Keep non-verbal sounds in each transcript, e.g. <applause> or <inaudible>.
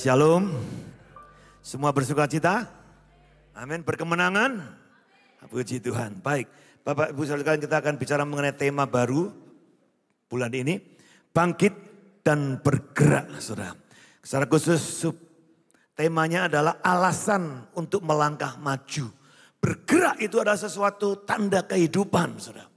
Shalom. Semua bersuka cita. Amin. Berkemenangan. Puji Tuhan. Baik. Bapak Ibu saudara kita akan bicara mengenai tema baru bulan ini. Bangkit dan bergerak saudara. Secara khusus sub temanya adalah alasan untuk melangkah maju. Bergerak itu adalah sesuatu tanda kehidupan saudara.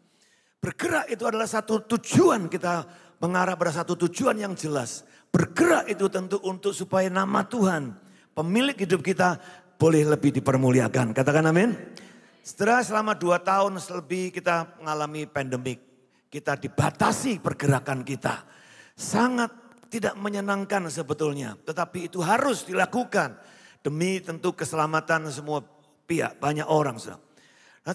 Bergerak itu adalah satu tujuan kita mengarah pada satu tujuan yang jelas. Bergerak itu tentu untuk supaya nama Tuhan, pemilik hidup kita boleh lebih dipermuliakan. Katakan amin. Setelah selama dua tahun lebih kita mengalami pandemik. Kita dibatasi pergerakan kita. Sangat tidak menyenangkan sebetulnya. Tetapi itu harus dilakukan. Demi tentu keselamatan semua pihak, banyak orang. Nah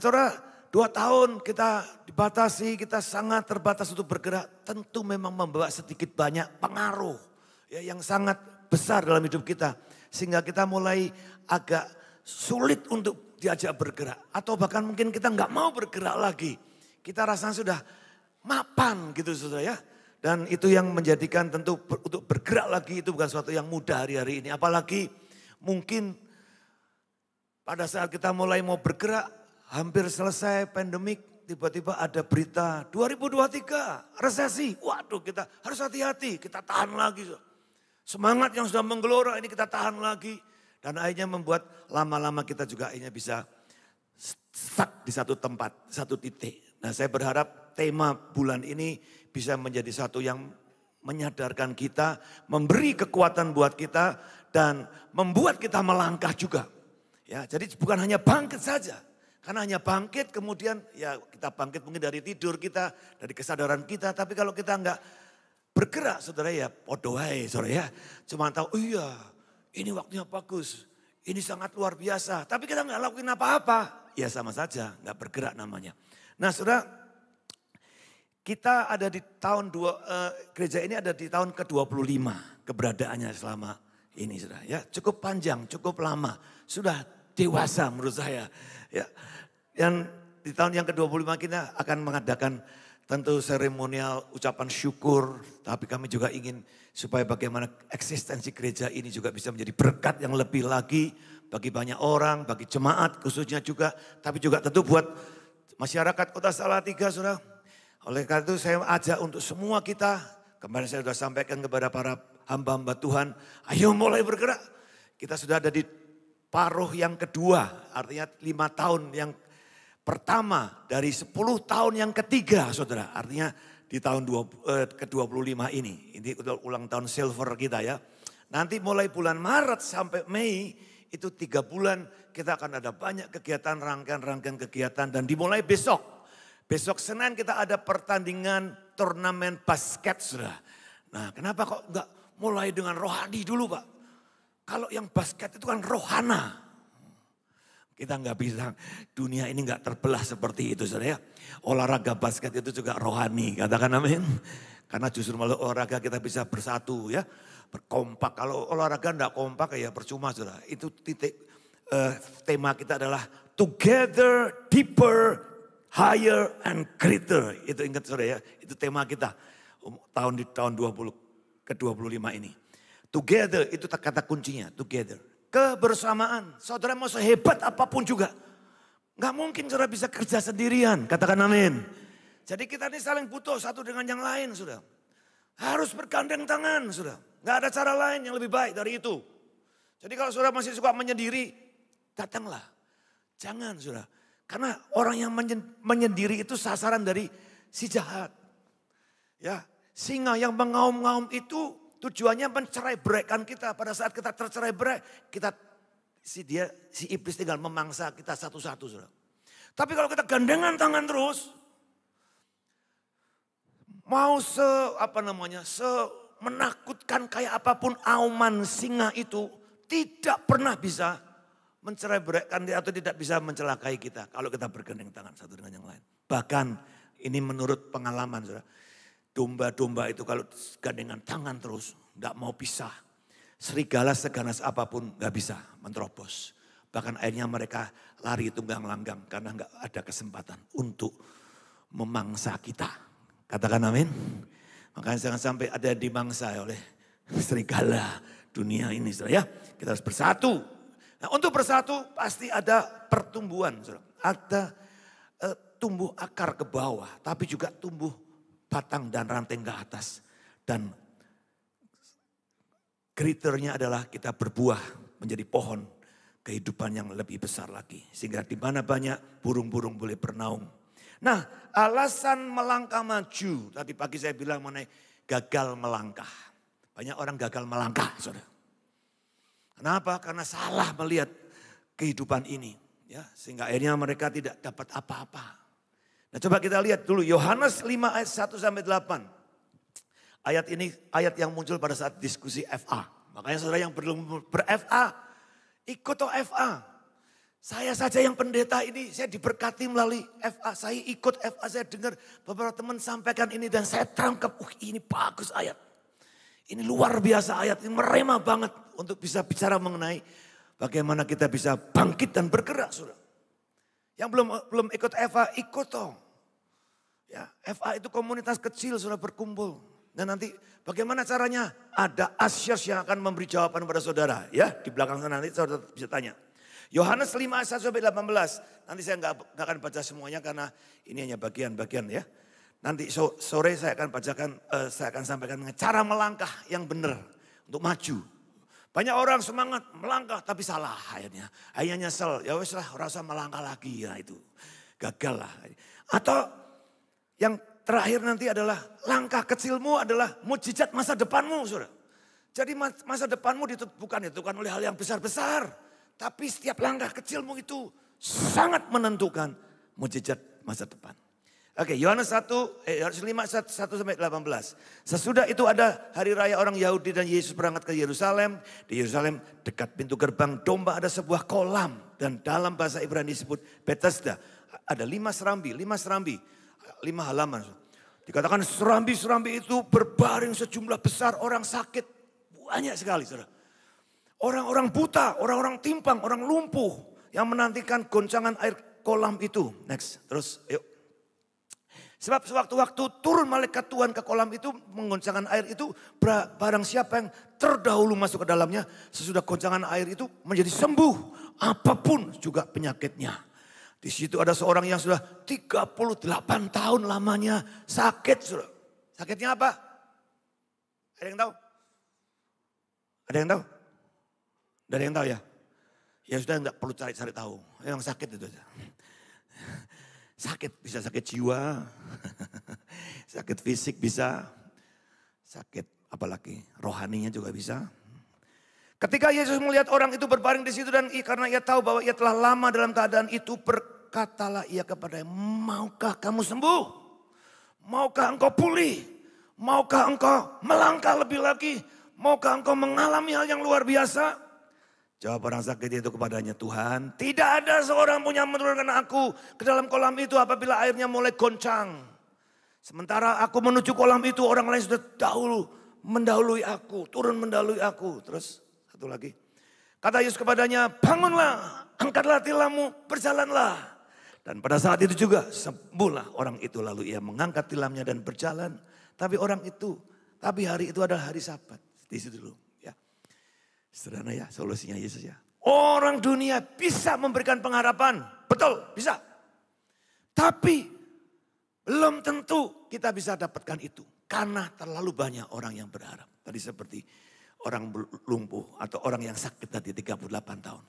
saudara, dua tahun kita dibatasi, kita sangat terbatas untuk bergerak. Tentu memang membawa sedikit banyak pengaruh ya, yang sangat besar dalam hidup kita. Sehingga kita mulai agak sulit untuk diajak bergerak. Atau bahkan mungkin kita nggak mau bergerak lagi. Kita rasanya sudah mapan gitu saudara ya. Dan itu yang menjadikan tentu ber, untuk bergerak lagi itu bukan suatu yang mudah hari-hari ini. Apalagi mungkin pada saat kita mulai mau bergerak, hampir selesai pandemik, tiba-tiba ada berita 2023 resesi. Waduh kita harus hati-hati, kita tahan lagi. Semangat yang sudah menggelora ini kita tahan lagi. Dan akhirnya membuat lama-lama kita juga akhirnya bisa stuck di satu tempat, satu titik. Nah saya berharap tema bulan ini bisa menjadi satu yang menyadarkan kita, memberi kekuatan buat kita, dan membuat kita melangkah juga. Ya, jadi bukan hanya bangkit saja, karena hanya bangkit kemudian ya kita bangkit mungkin dari tidur kita, dari kesadaran kita, tapi kalau kita enggak bergerak saudara ya ya saudara ya. Cuma tahu oh iya ini waktunya bagus. Ini sangat luar biasa. Tapi kita nggak lakuin apa-apa. Ya sama saja nggak bergerak namanya. Nah saudara kita ada di tahun dua, uh, gereja ini ada di tahun ke-25 keberadaannya selama ini saudara, ya cukup panjang cukup lama sudah dewasa menurut saya ya dan di tahun yang ke-25 kita akan mengadakan Tentu seremonial ucapan syukur, tapi kami juga ingin supaya bagaimana eksistensi gereja ini juga bisa menjadi berkat yang lebih lagi bagi banyak orang, bagi jemaat khususnya juga, tapi juga tentu buat masyarakat kota Salatiga, saudara. Oleh karena itu saya ajak untuk semua kita, kemarin saya sudah sampaikan kepada para hamba-hamba Tuhan, ayo mulai bergerak. Kita sudah ada di paruh yang kedua, artinya lima tahun yang pertama dari 10 tahun yang ketiga saudara. Artinya di tahun 20, eh, ke-25 ini. Ini ulang tahun silver kita ya. Nanti mulai bulan Maret sampai Mei itu tiga bulan kita akan ada banyak kegiatan, rangkaian-rangkaian kegiatan dan dimulai besok. Besok Senin kita ada pertandingan turnamen basket sudah. Nah kenapa kok enggak mulai dengan rohani dulu Pak? Kalau yang basket itu kan rohana. Kita nggak bisa, dunia ini nggak terbelah seperti itu saudara ya. Olahraga basket itu juga rohani, katakan amin. Karena justru melalui olahraga kita bisa bersatu ya, berkompak. Kalau olahraga nggak kompak ya percuma saudara. Itu titik uh, tema kita adalah together, deeper, higher and greater. Itu ingat saudara ya, itu tema kita um, tahun di tahun 20 ke 25 ini. Together itu kata kuncinya, together Kebersamaan. Saudara mau sehebat apapun juga. Gak mungkin saudara bisa kerja sendirian. Katakan amin. Jadi kita ini saling butuh satu dengan yang lain sudah. Harus bergandeng tangan sudah. Gak ada cara lain yang lebih baik dari itu. Jadi kalau saudara masih suka menyendiri, datanglah. Jangan saudara. Karena orang yang menyendiri itu sasaran dari si jahat. Ya, singa yang mengaum-ngaum itu Tujuannya mencerai berikan kita. Pada saat kita tercerai berai, kita si dia si iblis tinggal memangsa kita satu-satu saudara. Tapi kalau kita gandengan tangan terus, mau se apa namanya se menakutkan kayak apapun auman singa itu tidak pernah bisa mencerai berikan dia atau tidak bisa mencelakai kita kalau kita bergandeng tangan satu dengan yang lain. Bahkan ini menurut pengalaman saudara. Domba-domba itu kalau gandengan tangan terus, nggak mau pisah. Serigala seganas apapun nggak bisa menerobos. Bahkan akhirnya mereka lari tunggang langgang karena nggak ada kesempatan untuk memangsa kita. Katakan amin. Makanya jangan sampai ada yang dimangsa oleh serigala dunia ini. Saudara, ya. Kita harus bersatu. Nah, untuk bersatu pasti ada pertumbuhan. Ada eh, tumbuh akar ke bawah tapi juga tumbuh batang dan ranting ke atas. Dan kriternya adalah kita berbuah menjadi pohon kehidupan yang lebih besar lagi. Sehingga di mana banyak burung-burung boleh bernaung. Nah alasan melangkah maju, tadi pagi saya bilang mengenai gagal melangkah. Banyak orang gagal melangkah saudara. Kenapa? Karena salah melihat kehidupan ini. ya Sehingga akhirnya mereka tidak dapat apa-apa. Nah coba kita lihat dulu Yohanes 5 ayat 1 sampai 8. Ayat ini ayat yang muncul pada saat diskusi FA. Makanya saudara yang belum ber-FA, ikut toh FA. Saya saja yang pendeta ini, saya diberkati melalui FA. Saya ikut FA, saya dengar beberapa teman sampaikan ini dan saya terangkap, uh ini bagus ayat. Ini luar biasa ayat, ini merema banget untuk bisa bicara mengenai bagaimana kita bisa bangkit dan bergerak. Saudara. Yang belum belum ikut Eva ikut toh Ya, FA itu komunitas kecil sudah berkumpul. Dan nanti bagaimana caranya? Ada asyas yang akan memberi jawaban pada saudara. Ya, di belakang sana nanti saudara bisa tanya. Yohanes 5 ayat 18. Nanti saya nggak akan baca semuanya karena ini hanya bagian-bagian ya. Nanti sore saya akan bacakan, uh, saya akan sampaikan cara melangkah yang benar untuk maju banyak orang semangat melangkah tapi salah akhirnya. Akhirnya nyesel, ya wes lah rasa melangkah lagi ya itu. Gagal lah. Atau yang terakhir nanti adalah langkah kecilmu adalah mujizat masa depanmu saudara. Jadi masa depanmu bukan ditentukan oleh hal yang besar-besar. Tapi setiap langkah kecilmu itu sangat menentukan mujizat masa depan. Oke, Yohanes 1, eh, Yohanes 5, 1 sampai 18. Sesudah itu ada hari raya orang Yahudi dan Yesus berangkat ke Yerusalem. Di Yerusalem dekat pintu gerbang domba ada sebuah kolam. Dan dalam bahasa Ibrani disebut Bethesda. Ada lima serambi, lima serambi, lima halaman. Dikatakan serambi-serambi itu berbaring sejumlah besar orang sakit. Banyak sekali saudara. Orang-orang buta, orang-orang timpang, orang lumpuh. Yang menantikan goncangan air kolam itu. Next, terus yuk. Sebab sewaktu-waktu turun malaikat Tuhan ke kolam itu menggoncangkan air itu barang siapa yang terdahulu masuk ke dalamnya sesudah goncangan air itu menjadi sembuh apapun juga penyakitnya. Di situ ada seorang yang sudah 38 tahun lamanya sakit. Sudah. Sakitnya apa? Ada yang tahu? Ada yang tahu? Ada yang tahu ya? Ya sudah nggak perlu cari-cari tahu. Yang sakit itu. Aja. Sakit bisa sakit jiwa, <laughs> sakit fisik bisa, sakit apalagi rohaninya juga bisa. Ketika Yesus melihat orang itu berbaring di situ dan karena ia tahu bahwa ia telah lama dalam keadaan itu berkatalah ia kepada maukah kamu sembuh? Maukah engkau pulih? Maukah engkau melangkah lebih lagi? Maukah engkau mengalami hal yang luar biasa? Jawab orang sakit itu kepadanya, Tuhan tidak ada seorang pun yang menurunkan aku ke dalam kolam itu apabila airnya mulai goncang. Sementara aku menuju kolam itu orang lain sudah dahulu mendahului aku, turun mendahului aku. Terus satu lagi. Kata Yesus kepadanya, bangunlah, angkatlah tilammu, berjalanlah. Dan pada saat itu juga sembuhlah orang itu. Lalu ia mengangkat tilamnya dan berjalan. Tapi orang itu, tapi hari itu adalah hari sabat. Di situ dulu. Sederhana ya solusinya Yesus ya. Orang dunia bisa memberikan pengharapan. Betul, bisa. Tapi belum tentu kita bisa dapatkan itu. Karena terlalu banyak orang yang berharap. Tadi seperti orang lumpuh atau orang yang sakit tadi 38 tahun.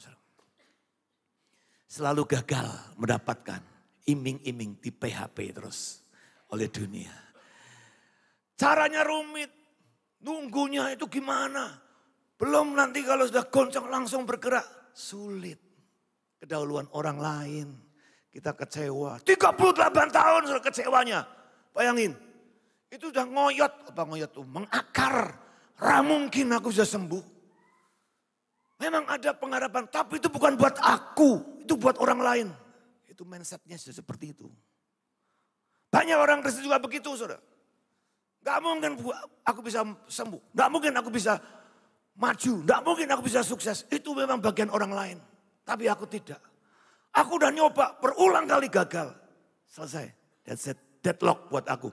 Selalu gagal mendapatkan iming-iming di PHP terus oleh dunia. Caranya rumit, nunggunya itu gimana? Belum nanti kalau sudah goncang langsung bergerak. Sulit. Kedahuluan orang lain. Kita kecewa. 38 tahun sudah kecewanya. Bayangin. Itu sudah ngoyot. Apa ngoyot itu? Mengakar. Ramungkin aku sudah sembuh. Memang ada pengharapan. Tapi itu bukan buat aku. Itu buat orang lain. Itu mindsetnya sudah seperti itu. Banyak orang Kristen juga begitu saudara. Gak mungkin aku bisa sembuh. Gak mungkin aku bisa maju. Tidak mungkin aku bisa sukses. Itu memang bagian orang lain. Tapi aku tidak. Aku udah nyoba berulang kali gagal. Selesai. That's it. Deadlock buat aku.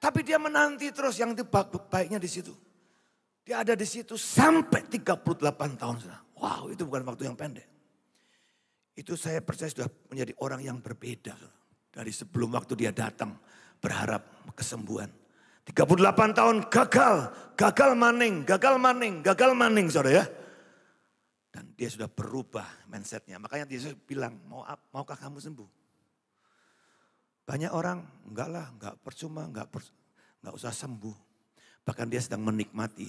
Tapi dia menanti terus yang baiknya di situ. Dia ada di situ sampai 38 tahun. Wow itu bukan waktu yang pendek. Itu saya percaya sudah menjadi orang yang berbeda. Dari sebelum waktu dia datang berharap kesembuhan 38 tahun gagal, gagal maning, gagal maning, gagal maning saudara ya. Dan dia sudah berubah mindsetnya. Makanya Yesus bilang, mau maukah kamu sembuh? Banyak orang, enggak lah, enggak percuma, enggak, per, enggak usah sembuh. Bahkan dia sedang menikmati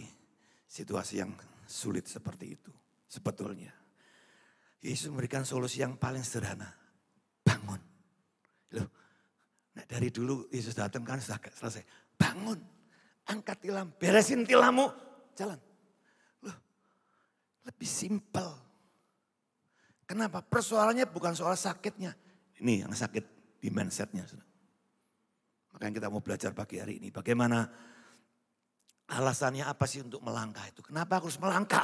situasi yang sulit seperti itu. Sebetulnya. Yesus memberikan solusi yang paling sederhana. Bangun. Loh, nah dari dulu Yesus datang kan sudah selesai bangun, angkat tilam, beresin tilammu, jalan. Loh, lebih simpel. Kenapa? Persoalannya bukan soal sakitnya. Ini yang sakit di mindsetnya. Makanya kita mau belajar pagi hari ini. Bagaimana alasannya apa sih untuk melangkah itu? Kenapa harus melangkah?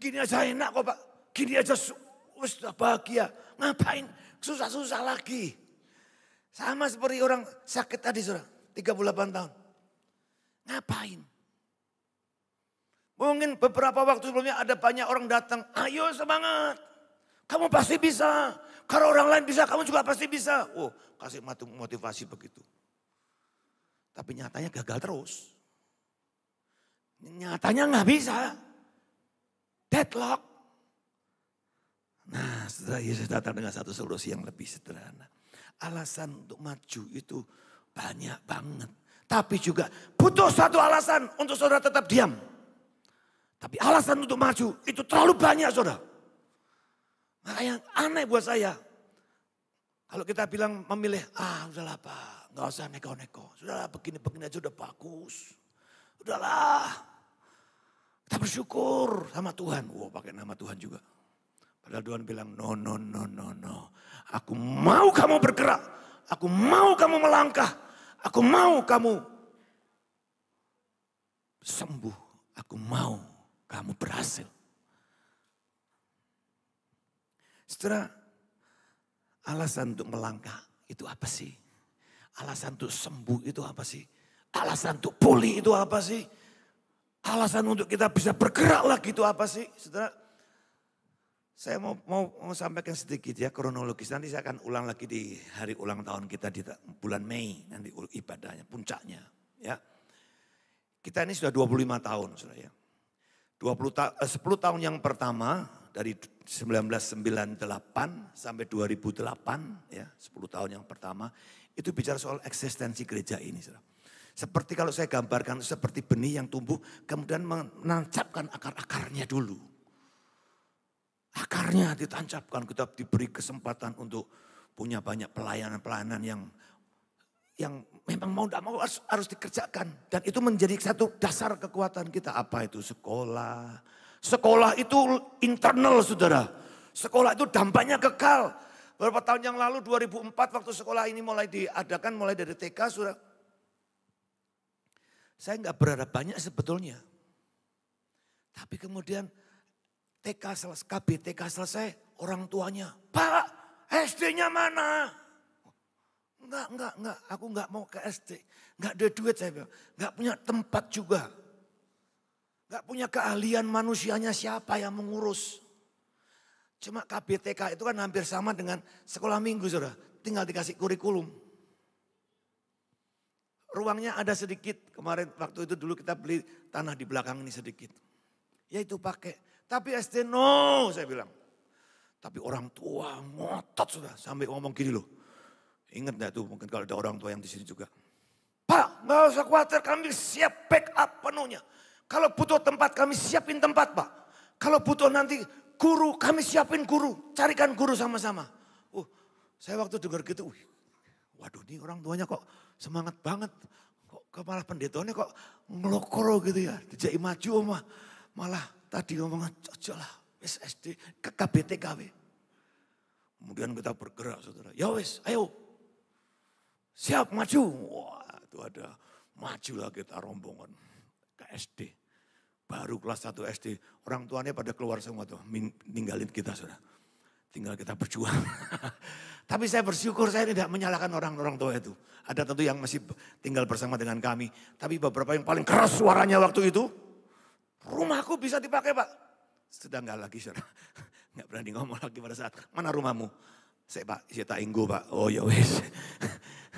Gini aja enak kok pak. Gini aja sudah bahagia. Ngapain susah-susah lagi. Sama seperti orang sakit tadi saudara 38 tahun. Ngapain? Mungkin beberapa waktu sebelumnya ada banyak orang datang. Ayo semangat. Kamu pasti bisa. Kalau orang lain bisa, kamu juga pasti bisa. Oh, kasih motivasi begitu. Tapi nyatanya gagal terus. Nyatanya nggak bisa. Deadlock. Nah, setelah Yesus datang dengan satu solusi yang lebih sederhana. Alasan untuk maju itu banyak banget. Tapi juga butuh satu alasan untuk saudara tetap diam. Tapi alasan untuk maju itu terlalu banyak saudara. Maka yang aneh buat saya. Kalau kita bilang memilih, ah udahlah pak, nggak usah neko-neko. Sudahlah begini-begini aja udah bagus. Udahlah. Kita bersyukur sama Tuhan. Wow pakai nama Tuhan juga. Padahal Tuhan bilang, no, no, no, no, no. Aku mau kamu bergerak Aku mau kamu melangkah. Aku mau kamu sembuh. Aku mau kamu berhasil. Saudara, alasan untuk melangkah itu apa sih? Alasan untuk sembuh itu apa sih? Alasan untuk pulih itu apa sih? Alasan untuk kita bisa bergerak lagi itu apa sih? Saudara, saya mau, mau, mau sampaikan sedikit ya kronologis. Nanti saya akan ulang lagi di hari ulang tahun kita di bulan Mei. Nanti ibadahnya, puncaknya. ya. Kita ini sudah 25 tahun. Sudah ya. 20 ta 10 eh, tahun yang pertama dari 1998 sampai 2008 ya 10 tahun yang pertama itu bicara soal eksistensi gereja ini Sudah. Seperti kalau saya gambarkan seperti benih yang tumbuh kemudian menancapkan akar-akarnya dulu akarnya ditancapkan, kita diberi kesempatan untuk punya banyak pelayanan-pelayanan yang yang memang mau tidak mau harus, harus dikerjakan dan itu menjadi satu dasar kekuatan kita apa itu sekolah sekolah itu internal saudara sekolah itu dampaknya kekal beberapa tahun yang lalu 2004 waktu sekolah ini mulai diadakan mulai dari TK sudah saya nggak berharap banyak sebetulnya tapi kemudian TK selesai, KBTK selesai, orang tuanya, Pak SD-nya mana? Enggak, enggak, enggak, aku enggak mau ke SD. Enggak ada duit saya bilang, enggak punya tempat juga. Enggak punya keahlian manusianya siapa yang mengurus. Cuma KBTK itu kan hampir sama dengan sekolah minggu saudara. Tinggal dikasih kurikulum. Ruangnya ada sedikit. Kemarin waktu itu dulu kita beli tanah di belakang ini sedikit. Ya itu pakai. Tapi SD no, saya bilang. Tapi orang tua ngotot sudah sampai ngomong gini loh. Ingat gak tuh mungkin kalau ada orang tua yang di sini juga. Pak, nggak usah khawatir kami siap up penuhnya. Kalau butuh tempat kami siapin tempat pak. Kalau butuh nanti guru kami siapin guru. Carikan guru sama-sama. Uh, saya waktu dengar gitu, uh, waduh ini orang tuanya kok semangat banget. Kok kepala pendetonya kok ngelokoro gitu ya. Dijai maju mah, Malah Tadi D, cocok lah, wis SD ke KBTKW. Kemudian kita bergerak saudara, ya wis ayo. Siap maju. Wah itu ada, majulah kita rombongan ke SD. Baru kelas 1 SD, orang tuanya pada keluar semua tuh, ninggalin kita saudara. Tinggal kita berjuang. <laughs> Tapi saya bersyukur saya tidak menyalahkan orang-orang tua itu. Ada tentu yang masih tinggal bersama dengan kami. Tapi beberapa yang paling keras suaranya waktu itu Rumahku bisa dipakai pak. Sudah nggak lagi saudara. <laughs> Nggak berani ngomong lagi pada saat, mana rumahmu? Saya pak, saya tak inggu pak. Oh ya wes.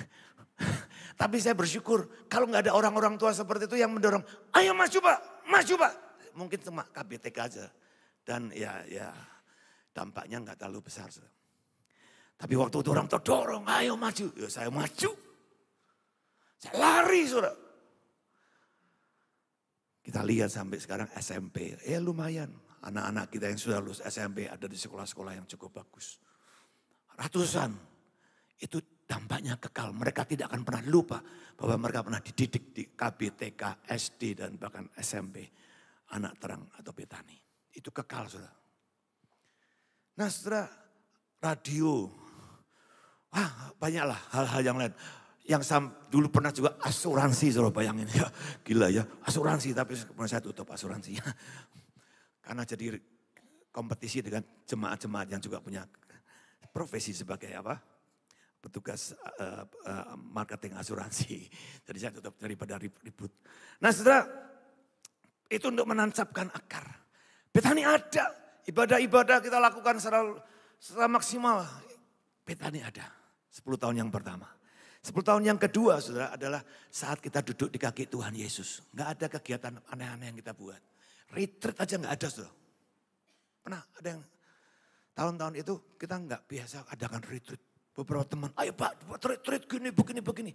<laughs> Tapi saya bersyukur kalau nggak ada orang-orang tua seperti itu yang mendorong. Ayo maju pak, maju pak. Mungkin cuma KBTK aja. Dan ya ya dampaknya nggak terlalu besar. Saudara. Tapi waktu itu orang tua dorong, ayo maju. Ya, saya maju. Saya lari saudara. Kita lihat sampai sekarang SMP, ya eh, lumayan. Anak-anak kita yang sudah lulus SMP ada di sekolah-sekolah yang cukup bagus. Ratusan, itu dampaknya kekal. Mereka tidak akan pernah lupa bahwa mereka pernah dididik di KBTK, SD, dan bahkan SMP. Anak terang atau petani. Itu kekal, sudah Nah, setelah radio, Wah, banyaklah hal-hal yang lain yang sam, dulu pernah juga asuransi, suruh bayangin <laughs> ya, gila ya, asuransi tapi kemudian saya tutup asuransinya. <laughs> Karena jadi kompetisi dengan jemaat-jemaat yang juga punya profesi sebagai apa? Petugas uh, uh, marketing asuransi. <laughs> Jadi saya tutup daripada ribut. Nah saudara, itu untuk menancapkan akar. Petani ada, ibadah-ibadah kita lakukan secara, secara maksimal. petani ada, 10 tahun yang pertama. 10 tahun yang kedua saudara adalah saat kita duduk di kaki Tuhan Yesus. Nggak ada kegiatan aneh-aneh yang kita buat. Retreat aja nggak ada saudara. Pernah ada yang tahun-tahun itu kita nggak biasa adakan retreat. Beberapa teman, ayo pak buat retreat gini, begini, begini.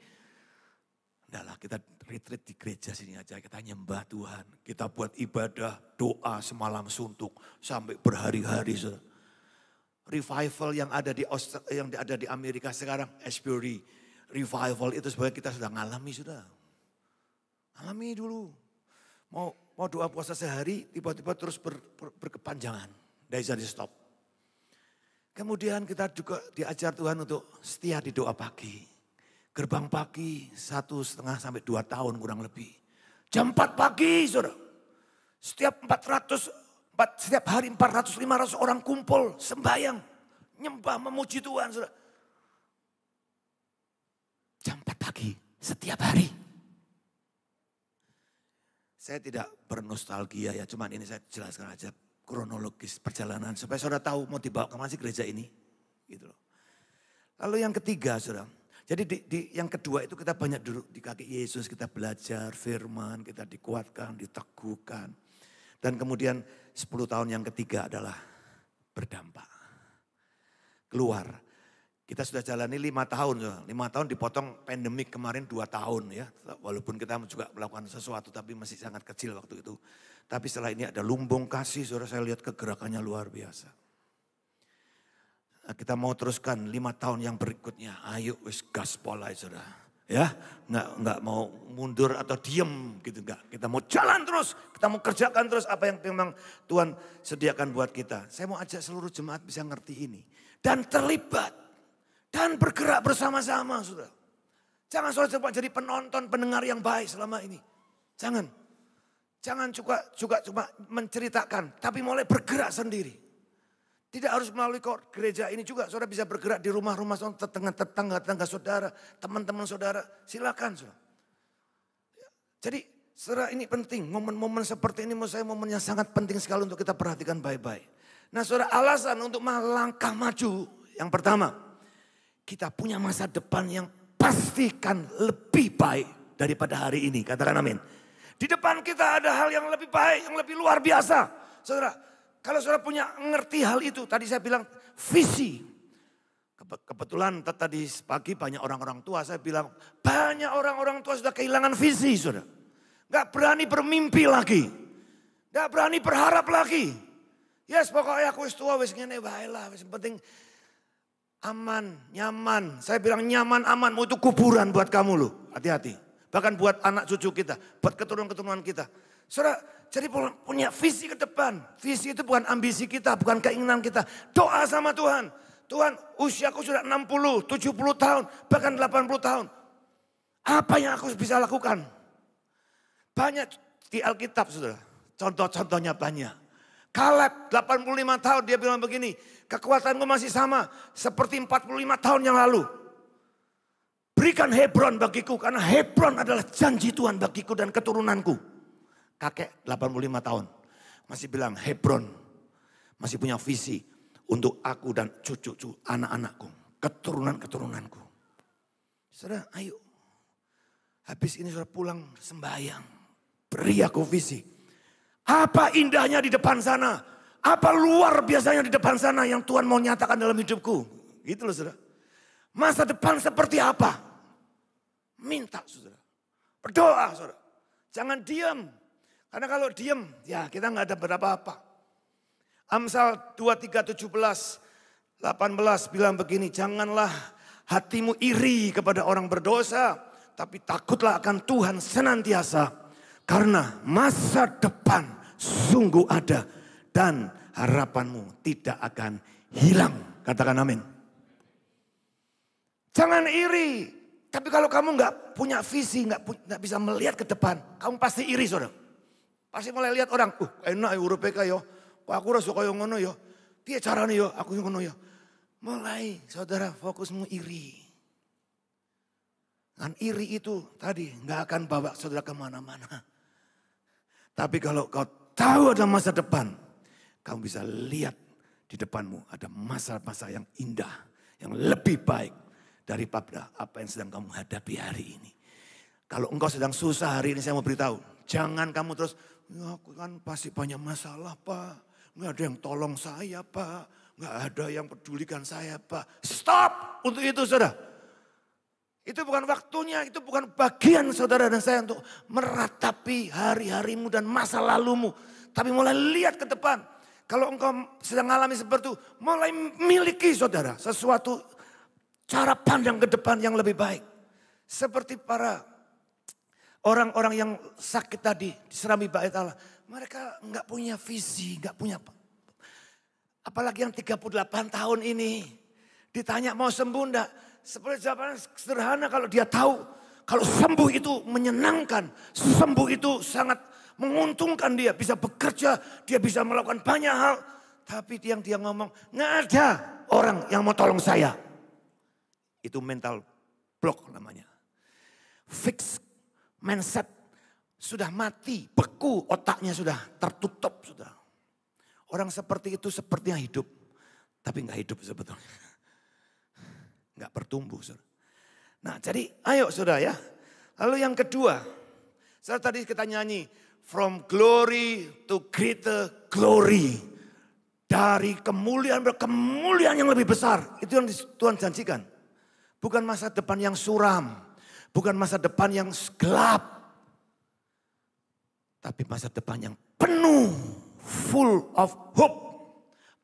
Enggak lah kita retreat di gereja sini aja, kita nyembah Tuhan. Kita buat ibadah, doa semalam suntuk sampai berhari-hari saudara revival yang ada di Australia, yang ada di Amerika sekarang, Asbury, revival itu sebenarnya kita sudah ngalami sudah. Alami dulu. Mau mau doa puasa sehari tiba-tiba terus ber, ber, berkepanjangan. Dari jadi stop. Kemudian kita juga diajar Tuhan untuk setia di doa pagi. Gerbang pagi satu setengah sampai dua tahun kurang lebih. Jam empat pagi saudara. Setiap 400, ratus setiap hari empat ratus lima ratus orang kumpul sembahyang. Nyembah memuji Tuhan saudara jam 4 pagi setiap hari. Saya tidak bernostalgia ya, cuman ini saya jelaskan aja kronologis perjalanan supaya saudara tahu mau dibawa ke mana sih gereja ini, gitu loh. Lalu yang ketiga, saudara. Jadi di, di yang kedua itu kita banyak duduk di kaki Yesus, kita belajar firman, kita dikuatkan, diteguhkan. Dan kemudian 10 tahun yang ketiga adalah berdampak. Keluar kita sudah jalani lima tahun, ya. lima tahun dipotong pandemik kemarin dua tahun ya. Walaupun kita juga melakukan sesuatu tapi masih sangat kecil waktu itu. Tapi setelah ini ada lumbung kasih, saudara saya lihat kegerakannya luar biasa. Nah, kita mau teruskan lima tahun yang berikutnya. Ayo wis gaspol aja saudara. Ya, nggak nggak mau mundur atau diem gitu nggak. Kita mau jalan terus, kita mau kerjakan terus apa yang memang Tuhan sediakan buat kita. Saya mau ajak seluruh jemaat bisa ngerti ini dan terlibat. Dan bergerak bersama-sama saudara. Jangan saudara jadi penonton, pendengar yang baik selama ini. Jangan. Jangan juga, juga cuma menceritakan, tapi mulai bergerak sendiri. Tidak harus melalui gereja ini juga, saudara bisa bergerak di rumah-rumah saudara, tetangga-tetangga saudara, teman-teman saudara, silakan saudara. Jadi saudara ini penting, momen-momen seperti ini menurut saya momen yang sangat penting sekali untuk kita perhatikan baik-baik. Nah saudara alasan untuk melangkah maju, yang pertama, kita punya masa depan yang pastikan lebih baik daripada hari ini. Katakan amin. Di depan kita ada hal yang lebih baik, yang lebih luar biasa. Saudara, kalau saudara punya ngerti hal itu, tadi saya bilang visi. Kebetulan tadi pagi banyak orang-orang tua, saya bilang banyak orang-orang tua sudah kehilangan visi saudara. Gak berani bermimpi lagi. Gak berani berharap lagi. Yes pokoknya aku kuistua wis ngene wailah, wis penting Aman, nyaman. Saya bilang nyaman, aman. Mau itu kuburan buat kamu loh. Hati-hati. Bahkan buat anak cucu kita. Buat keturunan-keturunan kita. Saudara, jadi punya visi ke depan. Visi itu bukan ambisi kita, bukan keinginan kita. Doa sama Tuhan. Tuhan, usiaku sudah 60, 70 tahun, bahkan 80 tahun. Apa yang aku bisa lakukan? Banyak di Alkitab, saudara. Contoh-contohnya banyak. Kaleb 85 tahun dia bilang begini, kekuatanku masih sama seperti 45 tahun yang lalu. Berikan Hebron bagiku karena Hebron adalah janji Tuhan bagiku dan keturunanku. Kakek 85 tahun masih bilang Hebron masih punya visi untuk aku dan cucu-cucu anak-anakku, keturunan-keturunanku. Saudara, ayo. Habis ini sudah pulang sembahyang. Beri aku visi apa indahnya di depan sana? Apa luar biasanya di depan sana yang Tuhan mau nyatakan dalam hidupku? Gitu loh saudara. Masa depan seperti apa? Minta saudara. Berdoa saudara. Jangan diam. Karena kalau diam ya kita nggak ada berapa apa. Amsal 2317 18 bilang begini, janganlah hatimu iri kepada orang berdosa, tapi takutlah akan Tuhan senantiasa karena masa depan sungguh ada dan harapanmu tidak akan hilang. Katakan amin. Jangan iri. Tapi kalau kamu nggak punya visi, nggak bisa melihat ke depan, kamu pasti iri saudara. Pasti mulai lihat orang, uh enak ya urut PK yo, aku rasa kaya ngono yo, ya? dia cara nih yo, ya? aku yang ngono yo. Ya. Mulai saudara fokusmu iri. Dan iri itu tadi nggak akan bawa saudara kemana-mana. Tapi kalau kau tahu ada masa depan. Kamu bisa lihat di depanmu ada masa-masa yang indah, yang lebih baik dari daripada apa yang sedang kamu hadapi hari ini. Kalau engkau sedang susah hari ini saya mau beritahu, jangan kamu terus, ya aku kan pasti banyak masalah pak, nggak ada yang tolong saya pak, nggak ada yang pedulikan saya pak. Stop untuk itu saudara. Itu bukan waktunya, itu bukan bagian saudara dan saya untuk meratapi hari-harimu dan masa lalumu. Tapi mulai lihat ke depan. Kalau engkau sedang mengalami seperti itu, mulai miliki saudara sesuatu cara pandang ke depan yang lebih baik. Seperti para orang-orang yang sakit tadi diserami bait Allah. Mereka nggak punya visi, nggak punya apa. Apalagi yang 38 tahun ini. Ditanya mau sembuh enggak? seperti jawaban sederhana kalau dia tahu kalau sembuh itu menyenangkan, sembuh itu sangat menguntungkan dia, bisa bekerja, dia bisa melakukan banyak hal. Tapi yang dia ngomong, nggak ada orang yang mau tolong saya. Itu mental block namanya. Fix mindset sudah mati, beku, otaknya sudah tertutup sudah. Orang seperti itu sepertinya hidup, tapi nggak hidup sebetulnya nggak bertumbuh. Nah jadi ayo saudara ya. Lalu yang kedua, saya tadi kita nyanyi, from glory to greater glory. Dari kemuliaan kemuliaan yang lebih besar. Itu yang Tuhan janjikan. Bukan masa depan yang suram. Bukan masa depan yang gelap. Tapi masa depan yang penuh. Full of hope.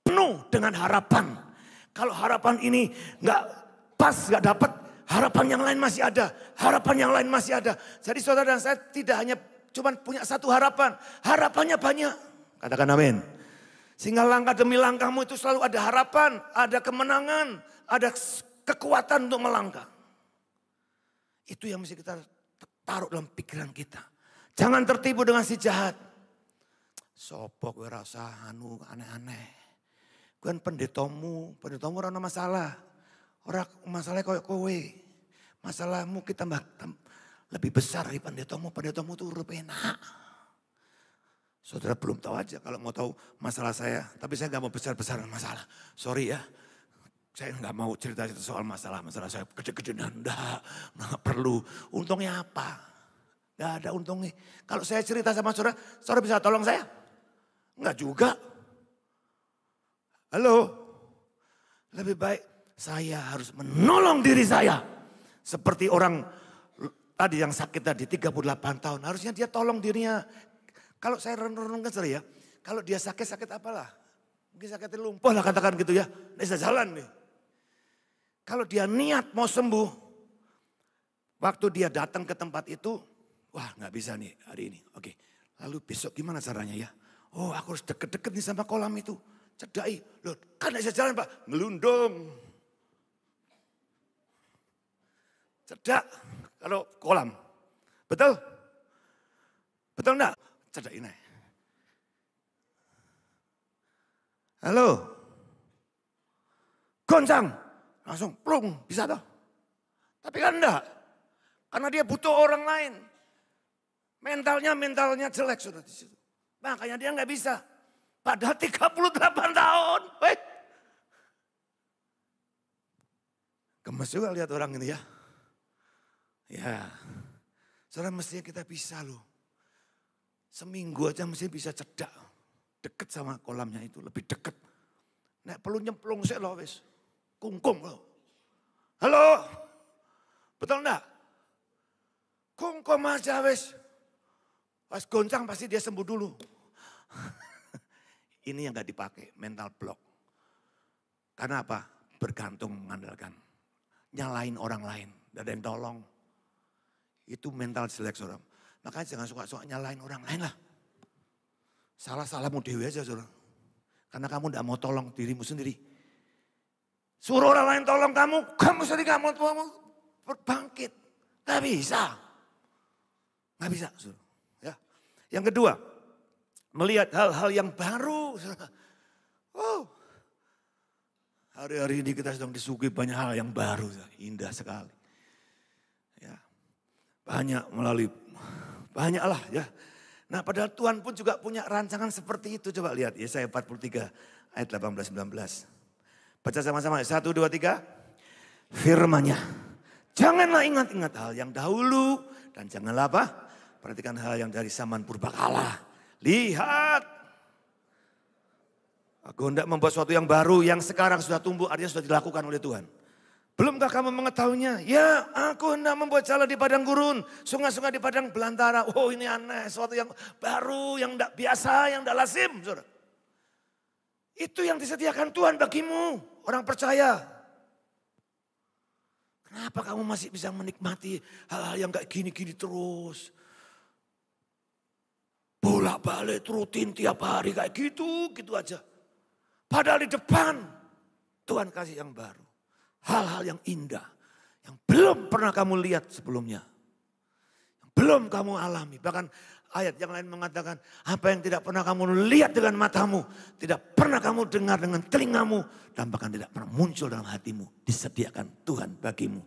Penuh dengan harapan. Kalau harapan ini nggak pas, nggak dapat, harapan yang lain masih ada, harapan yang lain masih ada. Jadi saudara dan saya tidak hanya cuman punya satu harapan, harapannya banyak. Katakan amin. Sehingga langkah demi langkahmu itu selalu ada harapan, ada kemenangan, ada kekuatan untuk melangkah. Itu yang mesti kita taruh dalam pikiran kita. Jangan tertipu dengan si jahat. Sopo gue rasa anu aneh-aneh. Gue kan pendetomu pendetamu orang masalah. Orang masalahnya kayak kowe. Masalahmu kita tambah lebih besar di pendetomu pendetomu tuh enak. Saudara belum tahu aja kalau mau tahu masalah saya. Tapi saya nggak mau besar-besaran masalah. Sorry ya. Saya nggak mau cerita-cerita soal masalah. Masalah saya kerja gede nanda. Nggak perlu. Untungnya apa? Gak ada untungnya. Kalau saya cerita sama saudara, saudara bisa tolong saya? Nggak juga. Halo? Lebih baik saya harus menolong diri saya. Seperti orang tadi yang sakit tadi 38 tahun. Harusnya dia tolong dirinya. Kalau saya renung-renungkan saudara ya. Kalau dia sakit-sakit apalah. Mungkin sakitnya lumpuh lah katakan gitu ya. Bisa jalan nih. Kalau dia niat mau sembuh. Waktu dia datang ke tempat itu. Wah gak bisa nih hari ini. Oke. Lalu besok gimana caranya ya? Oh aku harus deket-deket nih sama kolam itu cedai. Loh, kan bisa jalan pak, ngelundung. Cerdak kalau kolam. Betul? Betul enggak? Cerdak ini. Halo. Goncang. Langsung plung, bisa toh. Tapi kan enggak. Karena dia butuh orang lain. Mentalnya mentalnya jelek sudah di situ. Makanya dia nggak bisa. Padahal 38 tahun. Wait. Gemes juga lihat orang ini ya. Ya. Saudara mestinya kita bisa loh. Seminggu aja mesti bisa cedak. Deket sama kolamnya itu, lebih deket. Nek perlu nyemplung sih loh wis. Kungkung loh. Halo? Betul enggak? Kungkung aja wis. Pas goncang pasti dia sembuh dulu. <laughs> Ini yang gak dipakai, mental block. Karena apa? Bergantung mengandalkan. Nyalain orang lain, gak ada yang tolong. Itu mental jelek saudara. Makanya jangan suka-suka nyalain orang lain lah. Salah-salahmu dewi aja saudara. Karena kamu tidak mau tolong dirimu sendiri. Suruh orang lain tolong kamu, kamu sendiri kamu, kamu berbangkit. Gak bisa. Gak bisa. suruh, Ya. Yang kedua, melihat hal-hal yang baru. hari Oh, hari-hari ini kita sedang disuguhi banyak hal yang baru. Indah sekali. Banyak melalui, banyaklah ya. Nah padahal Tuhan pun juga punya rancangan seperti itu. Coba lihat Yesaya 43 ayat 18-19. Baca sama-sama, satu dua tiga. Firmanya, janganlah ingat-ingat hal yang dahulu. Dan janganlah apa? Perhatikan hal yang dari zaman purbakala. Lihat, Aku hendak membuat sesuatu yang baru yang sekarang sudah tumbuh artinya sudah dilakukan oleh Tuhan. Belumkah kamu mengetahuinya? Ya, aku hendak membuat jalan di padang gurun, sungai-sungai di padang belantara. Oh, ini aneh, sesuatu yang baru, yang tidak biasa, yang tidak lazim. Surah. Itu yang disediakan Tuhan bagimu, orang percaya. Kenapa kamu masih bisa menikmati hal-hal yang kayak gini-gini terus? Bolak-balik rutin tiap hari kayak gitu, gitu aja. Padahal di depan Tuhan kasih yang baru hal-hal yang indah yang belum pernah kamu lihat sebelumnya. Yang belum kamu alami. Bahkan ayat yang lain mengatakan apa yang tidak pernah kamu lihat dengan matamu, tidak pernah kamu dengar dengan telingamu, dan bahkan tidak pernah muncul dalam hatimu, disediakan Tuhan bagimu,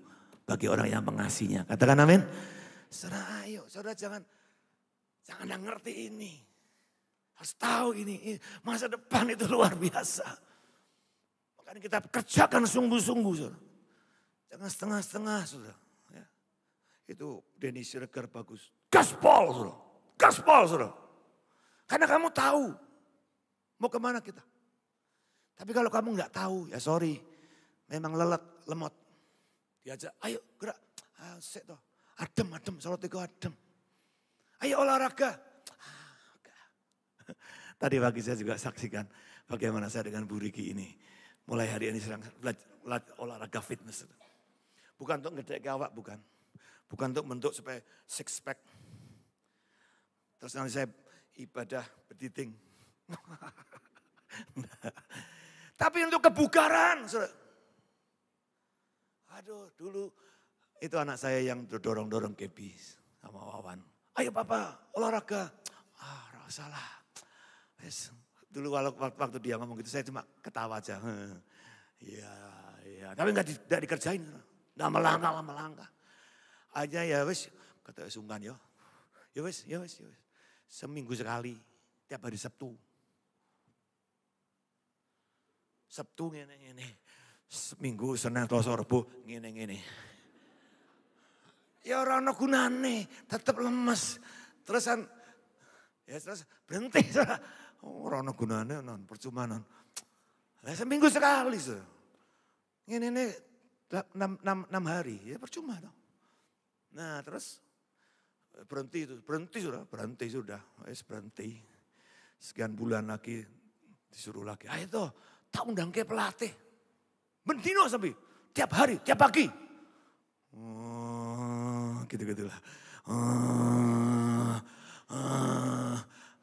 bagi orang yang mengasihinya. Katakan amin. Saudara ayo, saudara jangan jangan ngerti ini. Harus tahu ini, masa depan itu luar biasa. Mari kita kerjakan sungguh-sungguh, Jangan setengah-setengah, saudara. Ya. Itu Denny Siregar bagus. Gaspol, saudara. Gaspol, saudara. Karena kamu tahu mau kemana kita. Tapi kalau kamu nggak tahu, ya sorry. Memang lelet, lemot. Diajak, ayo gerak. Asik ah, toh. Adem, adem, salat itu adem. Ayo olahraga. Ah, <laughs> Tadi pagi saya juga saksikan bagaimana saya dengan Bu Riki ini Mulai hari ini sedang olahraga fitness. Bukan untuk ngedek awak bukan. Bukan untuk bentuk supaya six pack. Terus nanti saya ibadah berditing, <laughs> nah, tapi untuk kebugaran. Aduh dulu itu anak saya yang dorong dorong Kebi sama Wawan. Ayo papa olahraga. Ah rasalah. Besok. Dulu kalau waktu dia ngomong gitu saya cuma ketawa aja. Iya, iya. Tapi nggak di, dikerjain. Nggak melangkah, nggak melangkah. Aja ya wes, kata sungkan yo Ya wes, ya wes, ya wes. Seminggu sekali, tiap hari Sabtu. Sabtu ngene ngene. Seminggu Senin Selasa Rabu ngene ngene. Ya ora ana gunane, tetep lemes. Terusan ya terus berhenti orang ana gunane non, percuma non. Lah seminggu sekali se. ini ini enam enam enam hari, ya percuma dong. Nah terus eh, berhenti itu, berhenti sudah, berhenti sudah, es berhenti. Sekian bulan lagi disuruh lagi, ayo toh, tak undang ke pelatih. Bentino sampai, tiap hari, tiap pagi. Oh, gitu-gitulah. Oh, oh,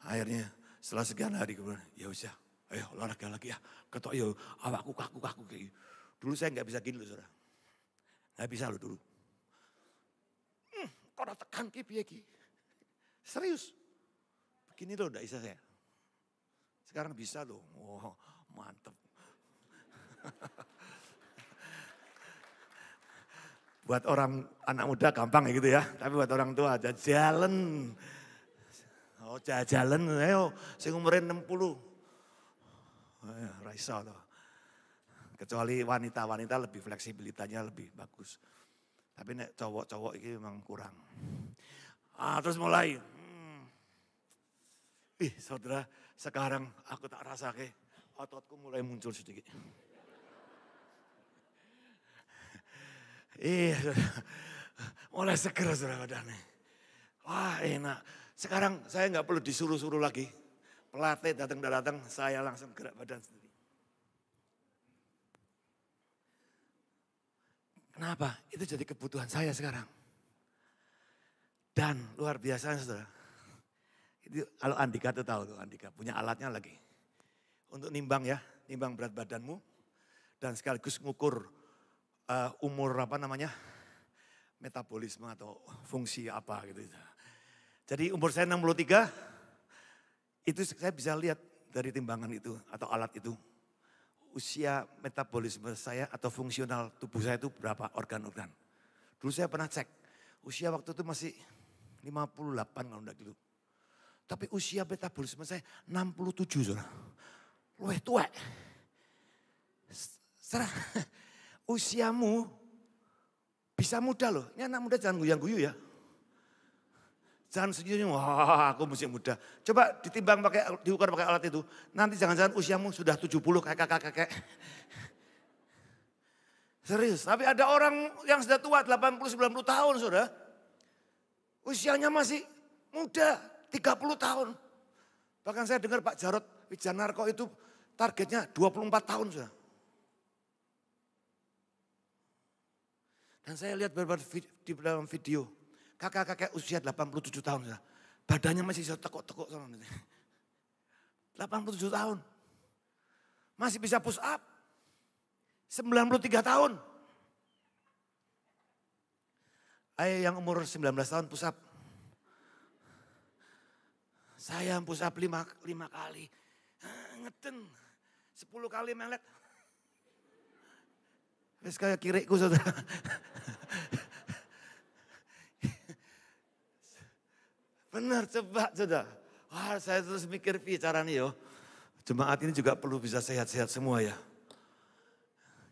akhirnya setelah sekian hari kemudian, ya usah, ya, ayo olahraga lagi ya. Ketok yo awakku kaku kaku kayak Dulu saya nggak bisa gini loh saudara. Nggak bisa loh dulu. Hmm, kok tekan ki ki? Serius. Begini loh nggak bisa saya. Sekarang bisa loh. Wow, oh, mantep. <laughs> buat orang anak muda gampang ya gitu ya. Tapi buat orang tua ada jalan. Oh jajalan ayo sing umurin 60. Eh, ra loh. Kecuali wanita-wanita lebih fleksibilitasnya lebih bagus. Tapi nek cowok-cowok ini memang kurang. Ah, terus mulai. Hmm. Ih, saudara, sekarang aku tak rasa ke ototku mulai muncul sedikit. Ih, mulai seger saudara badannya. Wah enak. Sekarang saya nggak perlu disuruh-suruh lagi. Pelatih datang datang, saya langsung gerak badan sendiri. Kenapa? Itu jadi kebutuhan saya sekarang. Dan luar biasa saudara. Itu, kalau Andika tuh tahu tuh Andika punya alatnya lagi. Untuk nimbang ya, nimbang berat badanmu dan sekaligus ngukur uh, umur apa namanya metabolisme atau fungsi apa gitu. Jadi umur saya 63, itu saya bisa lihat dari timbangan itu atau alat itu. Usia metabolisme saya atau fungsional tubuh saya itu berapa organ-organ. Dulu saya pernah cek, usia waktu itu masih 58 kalau enggak gitu. Tapi usia metabolisme saya 67 saudara. Luwih tua. Serah, <laughs> usiamu bisa muda loh. Ini anak muda jangan guyang-guyu ya. Jangan senyum, wah aku masih muda. Coba ditimbang pakai, diukur pakai alat itu. Nanti jangan-jangan usiamu sudah 70 kayak kakak-kakek. Serius, tapi ada orang yang sudah tua 80-90 tahun sudah Usianya masih muda, 30 tahun. Bahkan saya dengar Pak Jarot, Wijanarko itu targetnya 24 tahun sudah. Dan saya lihat beberapa di dalam video, kakak-kakak usia 87 tahun sudah. Ya. Badannya masih bisa tekuk-tekuk sama 87 gitu. tahun. Masih bisa push up. 93 tahun. Ayah yang umur 19 tahun push up. Saya push up 5, 5 kali. Ah, ngeten. 10 kali melet. Terus kayak kiriku saudara. Benar, coba sudah. Wah, saya terus mikir bicara nih yo. Jemaat ini juga perlu bisa sehat-sehat semua ya.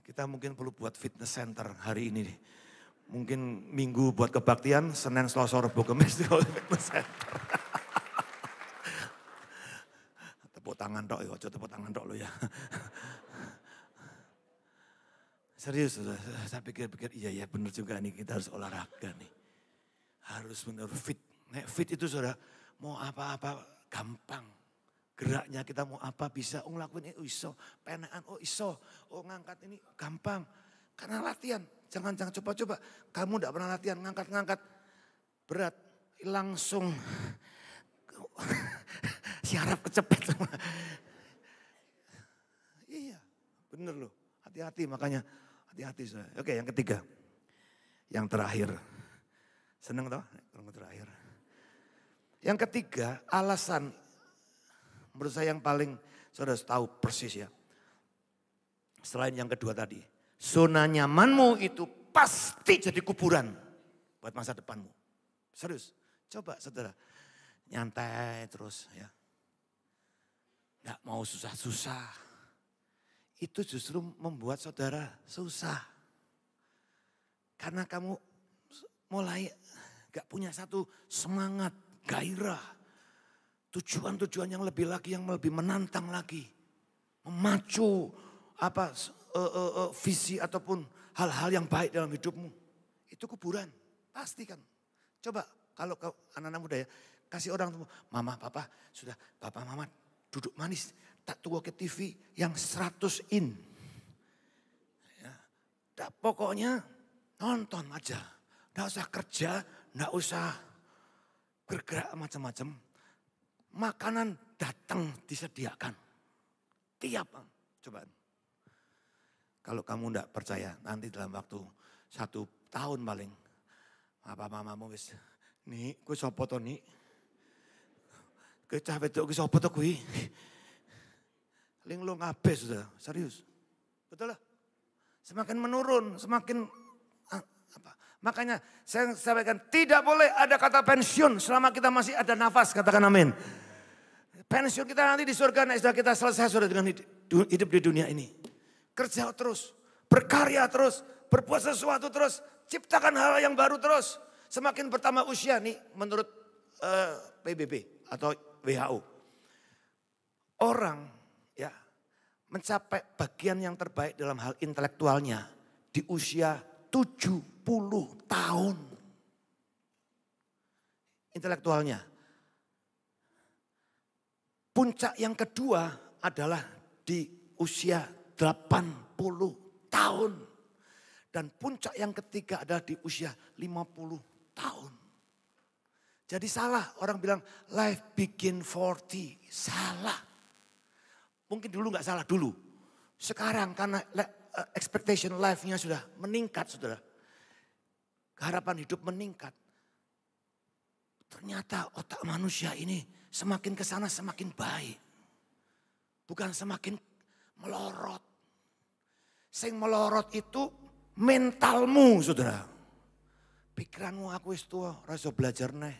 Kita mungkin perlu buat fitness center hari ini nih. Mungkin minggu buat kebaktian, Senin, Selasa, Rabu, Kamis <laughs> fitness center. tepuk tangan dok, ojo tepuk tangan dok lo ya. Serius, saya pikir-pikir iya ya benar juga nih kita harus olahraga nih. Harus benar fit Nek fit itu saudara, mau apa-apa gampang. Geraknya kita mau apa bisa, oh ngelakuin ini oh iso, penaan oh iso, oh ngangkat ini gampang. Karena latihan, jangan jangan coba-coba. Kamu tidak pernah latihan ngangkat-ngangkat berat, langsung <laughs> siarap kecepet. iya, bener loh. Hati-hati makanya, hati-hati. Oke, yang ketiga. Yang terakhir. Seneng tau? Yang terakhir. Yang ketiga, alasan menurut saya yang paling saudara tahu persis ya. Selain yang kedua tadi, zona nyamanmu itu pasti jadi kuburan buat masa depanmu. Serius, coba saudara nyantai terus ya. Nggak mau susah-susah. Itu justru membuat saudara susah. Karena kamu mulai gak punya satu semangat gairah, tujuan-tujuan yang lebih lagi, yang lebih menantang lagi, memacu apa uh, uh, uh, visi ataupun hal-hal yang baik dalam hidupmu. Itu kuburan, pasti kan. Coba kalau anak-anak muda ya, kasih orang tua mama, papa, sudah, papa, mama, duduk manis, tak tua ke TV yang 100 in. Ya. Tak pokoknya nonton aja, nggak usah kerja, nggak usah bergerak macam-macam, makanan datang disediakan. Tiap coba Kalau kamu tidak percaya, nanti dalam waktu satu tahun paling, apa mamamu wis, nih, gue sopo to nih, gue capek tuh gue sopo to gue, linglung ngabes sudah, serius, betul lah. Semakin menurun, semakin Makanya saya sampaikan tidak boleh ada kata pensiun selama kita masih ada nafas. Katakan amin. Pensiun kita nanti di surga nah, sudah kita selesai sudah dengan hidup, di dunia ini. Kerja terus, berkarya terus, berbuat sesuatu terus, ciptakan hal yang baru terus. Semakin pertama usia nih menurut uh, eh, PBB atau WHO. Orang ya mencapai bagian yang terbaik dalam hal intelektualnya di usia 7 tahun. Intelektualnya. Puncak yang kedua adalah di usia 80 tahun. Dan puncak yang ketiga adalah di usia 50 tahun. Jadi salah orang bilang life begin 40. Salah. Mungkin dulu nggak salah dulu. Sekarang karena eh, expectation life-nya sudah meningkat saudara Harapan hidup meningkat. Ternyata otak manusia ini semakin ke sana semakin baik. Bukan semakin melorot. Sing melorot itu mentalmu saudara. Pikiranmu aku wis tua, rasa belajar neh.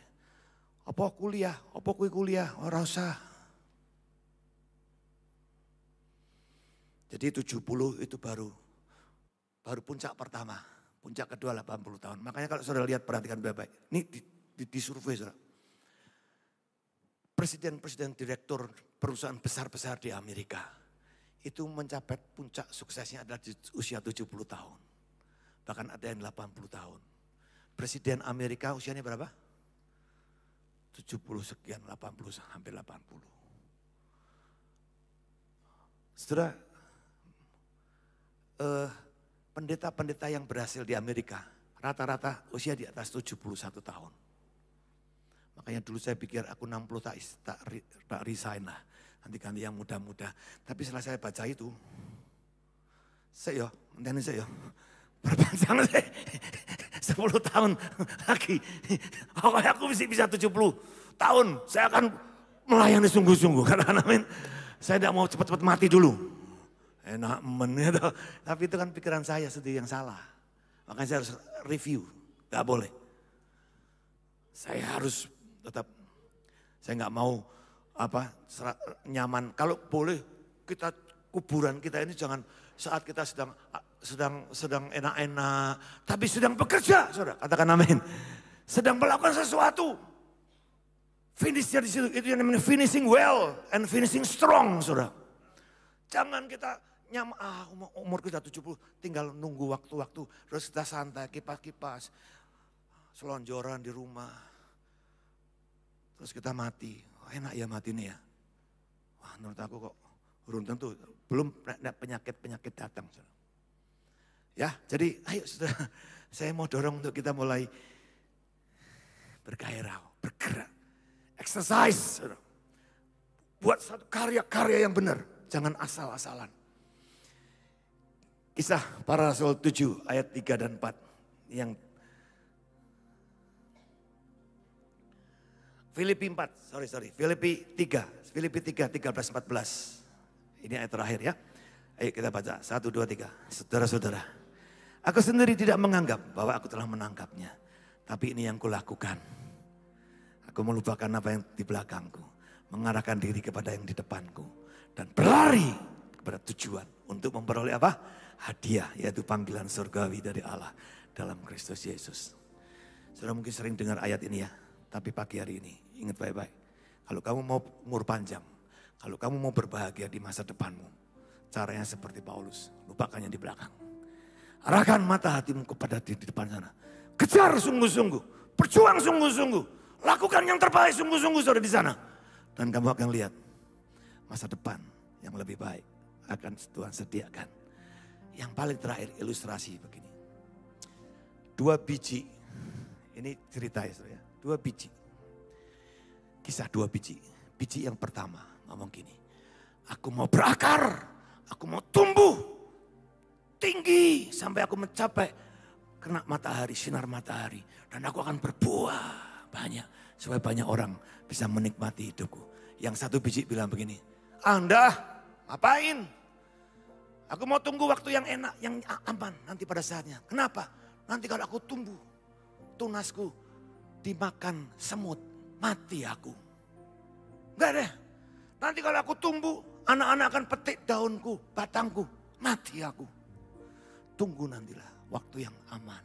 Apa kuliah, apa kui kuliah, ora usah. Jadi 70 itu baru baru puncak pertama. Puncak kedua 80 tahun. Makanya kalau saudara lihat perhatikan baik-baik. Ini di, di, di survei saudara. Presiden-presiden direktur perusahaan besar-besar di Amerika. Itu mencapai puncak suksesnya adalah di usia 70 tahun. Bahkan ada yang 80 tahun. Presiden Amerika usianya berapa? 70 sekian, 80, hampir 80. Setelah eh, uh, pendeta-pendeta yang berhasil di Amerika rata-rata usia di atas 71 tahun. Makanya dulu saya pikir aku 60 tak, tak, tak resign lah. Nanti ganti yang muda-muda. Tapi setelah saya baca itu, saya yo, ya, nanti saya yo, ya, perpanjang <laughs> saya 10 tahun lagi. Pokoknya aku masih bisa 70 tahun. Saya akan melayani sungguh-sungguh. Karena amin, saya tidak mau cepat-cepat mati dulu enak men gitu. <laughs> Tapi itu kan pikiran saya sendiri yang salah. Makanya saya harus review, gak boleh. Saya harus tetap, saya gak mau apa nyaman. Kalau boleh kita kuburan kita ini jangan saat kita sedang sedang sedang enak-enak, tapi sedang bekerja, saudara. Katakan amin. Sedang melakukan sesuatu. Finishnya di situ, itu yang namanya finishing well and finishing strong, saudara. Jangan kita nyam ah umur, umurku 70 tinggal nunggu waktu-waktu terus kita santai kipas-kipas selonjoran di rumah terus kita mati oh, enak ya mati nih ya wah menurut aku kok belum tentu belum penyakit-penyakit datang ya jadi ayo sudah <laughs> saya mau dorong untuk kita mulai bergairah bergerak exercise buat satu karya-karya yang benar jangan asal-asalan Kisah para rasul 7 ayat 3 dan 4 yang Filipi 4, sorry sorry, Filipi 3, Filipi 3, 13, 14. Ini ayat terakhir ya. Ayo kita baca, 1, 2, 3. Saudara-saudara, aku sendiri tidak menganggap bahwa aku telah menangkapnya. Tapi ini yang kulakukan. Aku melupakan apa yang di belakangku. Mengarahkan diri kepada yang di depanku. Dan berlari kepada tujuan untuk memperoleh apa? hadiah yaitu panggilan surgawi dari Allah dalam Kristus Yesus. Saudara mungkin sering dengar ayat ini ya, tapi pagi hari ini ingat baik-baik. Kalau kamu mau umur panjang, kalau kamu mau berbahagia di masa depanmu, caranya seperti Paulus, lupakan yang di belakang. Arahkan mata hatimu kepada di, di depan sana. Kejar sungguh-sungguh, perjuang sungguh-sungguh, lakukan yang terbaik sungguh-sungguh saudara di sana. Dan kamu akan lihat masa depan yang lebih baik akan Tuhan sediakan yang paling terakhir ilustrasi begini. Dua biji, ini cerita ya, ya, dua biji. Kisah dua biji. Biji yang pertama ngomong gini, aku mau berakar, aku mau tumbuh tinggi sampai aku mencapai kena matahari, sinar matahari. Dan aku akan berbuah banyak supaya banyak orang bisa menikmati hidupku. Yang satu biji bilang begini, Anda ngapain? Aku mau tunggu waktu yang enak, yang aman nanti pada saatnya. Kenapa? Nanti kalau aku tumbuh, tunasku dimakan semut, mati aku. Enggak deh. Nanti kalau aku tumbuh, anak-anak akan petik daunku, batangku, mati aku. Tunggu nantilah waktu yang aman.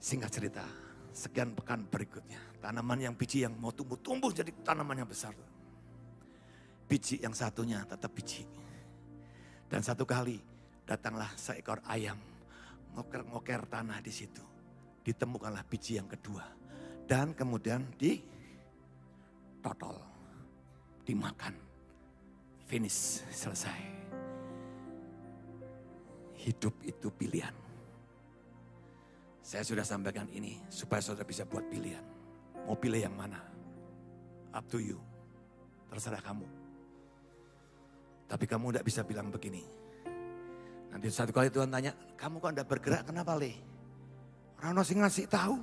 Singkat cerita, sekian pekan berikutnya, tanaman yang biji yang mau tumbuh, tumbuh jadi tanaman yang besar. Biji yang satunya tetap biji dan satu kali datanglah seekor ayam ngoker-ngoker tanah di situ. Ditemukanlah biji yang kedua. Dan kemudian ditotol, dimakan. Finish, selesai. Hidup itu pilihan. Saya sudah sampaikan ini supaya saudara bisa buat pilihan. Mau pilih yang mana? Up to you. Terserah kamu. Tapi kamu tidak bisa bilang begini. Nanti satu kali Tuhan tanya, kamu kok tidak bergerak kenapa leh? Rano sih ngasih tahu.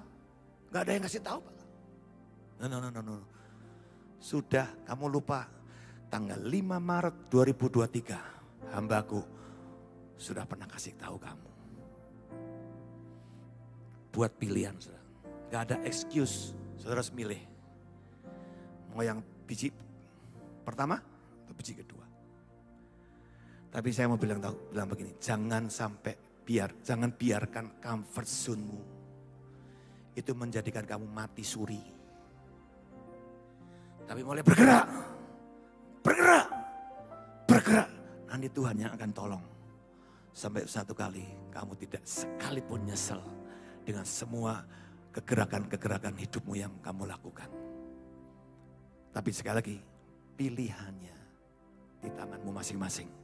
Gak ada yang ngasih tahu Pak. No, no, no, no, no. Sudah kamu lupa tanggal 5 Maret 2023 hambaku sudah pernah kasih tahu kamu. Buat pilihan saudara. Gak ada excuse saudara harus milih. Mau yang biji pertama atau biji kedua. Tapi saya mau bilang tahu, bilang begini, jangan sampai biar, jangan biarkan comfort zone-mu itu menjadikan kamu mati suri. Tapi mulai bergerak, bergerak, bergerak. Nanti Tuhan yang akan tolong. Sampai satu kali kamu tidak sekalipun nyesel dengan semua kegerakan-kegerakan hidupmu yang kamu lakukan. Tapi sekali lagi, pilihannya di tanganmu masing-masing.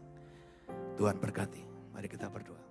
Tuhan berkati. Mari kita berdoa.